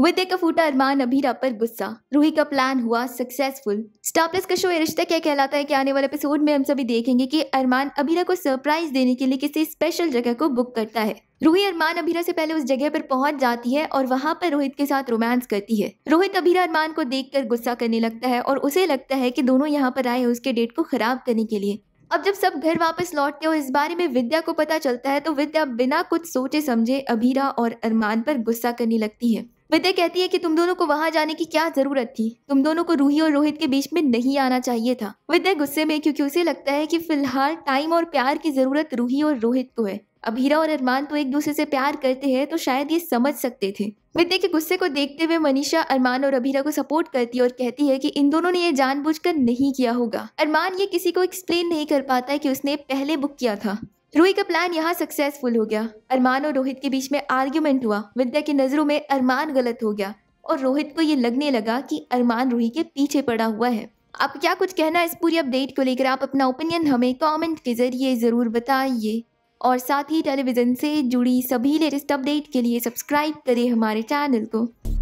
विद्या का फूटा अरमान अभीरा पर गुस्सा रूही का प्लान हुआ सक्सेसफुल स्टार प्लस का शो ये रिश्ता क्या कहलाता है कि आने वाले एपिसोड में हम सभी देखेंगे कि अरमान अभीरा को सरप्राइज देने के लिए किसी स्पेशल जगह को बुक करता है रूही अरमान अभीरा से पहले उस जगह पर पहुंच जाती है और वहां पर रोहित के साथ रोमांस करती है रोहित अभीरा अरमान को कर गुस्सा करने लगता है और उसे लगता है की दोनों यहाँ पर आए हैं उसके डेट को खराब करने के लिए अब जब सब घर वापस लौटते हो इस बारे में विद्या को पता चलता है तो विद्या बिना कुछ सोचे समझे अभीरा और अरमान पर गुस्सा करने लगती है विदय कहती है कि तुम दोनों को वहां जाने की क्या जरूरत थी तुम दोनों को रूही और रोहित के बीच में नहीं आना चाहिए था विदय गुस्से में क्योंकि उसे लगता है कि फिलहाल टाइम और प्यार की जरूरत रूही और रोहित को है अब हीरा और अरमान तो एक दूसरे से प्यार करते हैं तो शायद ये समझ सकते थे विद्या के गुस्से को देखते हुए मनीषा अरमान और अभीरा को सपोर्ट करती है और कहती है कि इन दोनों ने ये जानबूझकर नहीं किया होगा अरमान ये किसी को एक्सप्लेन नहीं कर पाता है कि उसने पहले बुक किया था रूही का प्लान यहाँ सक्सेसफुल हो गया अरमान और रोहित के बीच में आर्ग्यूमेंट हुआ विद्या की नज़रों में अरमान गलत हो गया और रोहित को ये लगने लगा कि अरमान रूही के पीछे पड़ा हुआ है आप क्या कुछ कहना है इस पूरी अपडेट को लेकर आप अपना ओपिनियन हमें कमेंट के जरिए ज़रूर बताइए और साथ ही टेलीविज़न से जुड़ी सभी लेटेस्ट अपडेट के लिए सब्सक्राइब करें हमारे चैनल को